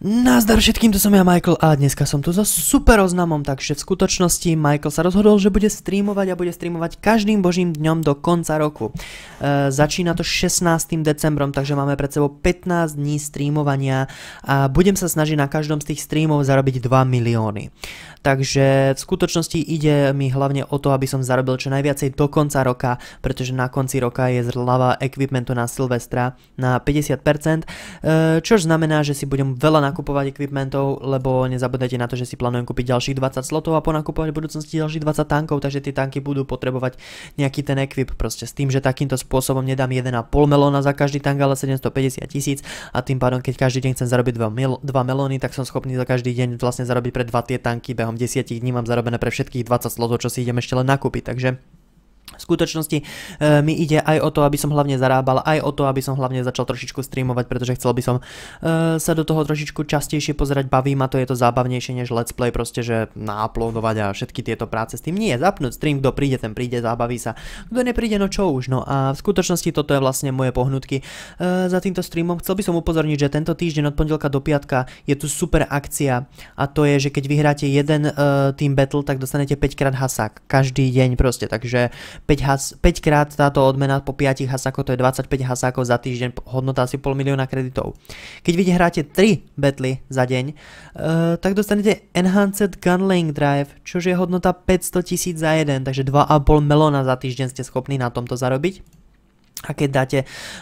Nazdar všetkým, to som ja Michael a dneska som tu so super oznamom, takže v skutočnosti Michael sa rozhodol, že bude streamovať a bude streamovať každým božím dňom do konca roku. E, začína to 16. decembrom, takže máme pred sebou 15 dní streamovania a budem sa snažiť na každom z tých streamov zarobiť 2 milióny. Takže v skutočnosti ide mi hlavne o to, aby som zarobil čo najviacej do konca roka, pretože na konci roka je zľava equipmentu na Silvestra na 50%, e, čož znamená, že si budem veľa nakupovať equipmentov, lebo nezabudnete na to, že si plánujem kúpiť ďalších 20 slotov a ponakupovať v budúcnosti ďalších 20 tankov, takže tie tanky budú potrebovať nejaký ten equip proste s tým, že takýmto spôsobom nedám 1,5 melóna za každý tank, ale 750 tisíc a tým pádom, keď každý deň chcem zarobiť 2, mel 2 melóny, tak som schopný za každý deň vlastne zarobiť pre 2 tie tanky, behom 10 dní mám zarobené pre všetkých 20 slotov, čo si idem ešte len nakúpiť, takže v skutočnosti e, mi ide aj o to, aby som hlavne zarábal, aj o to, aby som hlavne začal trošičku streamovať, pretože chcel by som e, sa do toho trošičku častejšie pozerať, baví ma to, je to zábavnejšie než let's play, proste, že naplodovať a všetky tieto práce s tým nie, zapnúť stream, kto príde, ten príde, zábaví sa, kto nepríde, no čo už, no a v skutočnosti toto je vlastne moje pohnutky e, za týmto streamom. Chcel by som upozorniť, že tento týždeň od pondelka do piatka je tu super akcia a to je, že keď vyhráte jeden uh, team battle, tak dostanete 5 krát hasák každý deň proste, takže 5, has, 5 krát táto odmena po 5 hasákov to je 25 hasákov za týždeň, hodnota asi pol milióna kreditov. Keď vy hráte 3 betly za deň, uh, tak dostanete Enhanced Link Drive, čo je hodnota 500 tisíc za jeden, takže 2,5 melóna za týždeň ste schopní na tomto zarobiť a keď dáte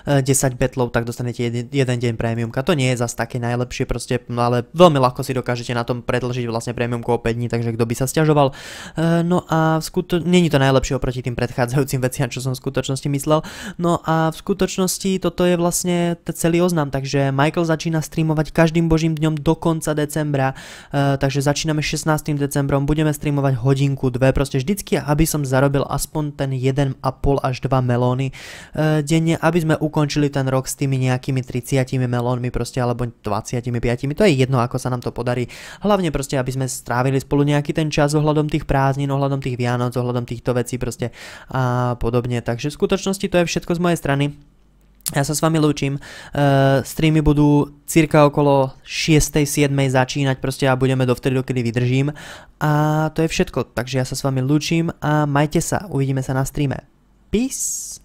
10 eh, betlov, tak dostanete jeden, jeden deň prémiumka. To nie je zas také najlepšie proste, no ale veľmi ľahko si dokážete na tom predlžiť vlastne prémiumku o 5 dní, takže kto by sa stiažoval. Eh, no a v skuto- není to najlepšie oproti tým predchádzajúcim veciam, čo som v skutočnosti myslel. No a v skutočnosti toto je vlastne celý oznam, takže Michael začína streamovať každým božím dňom do konca decembra, eh, takže začíname 16. decembrom, budeme streamovať hodinku, dve, proste vždycky, aby som zarobil aspoň ten 1,5 až 2 melóny denne, aby sme ukončili ten rok s tými nejakými 30 melónmi proste, alebo 25, to je jedno, ako sa nám to podarí. Hlavne proste, aby sme strávili spolu nejaký ten čas ohľadom tých prázdnin, ohľadom tých Vianoc, ohľadom týchto vecí proste a podobne. Takže v skutočnosti to je všetko z mojej strany. Ja sa s vami lúčim, uh, streamy budú cirka okolo 6.7. začínať proste a budeme dovtedy, dokedy vydržím. A to je všetko, takže ja sa s vami lúčim a majte sa, uvidíme sa na streame. Peace!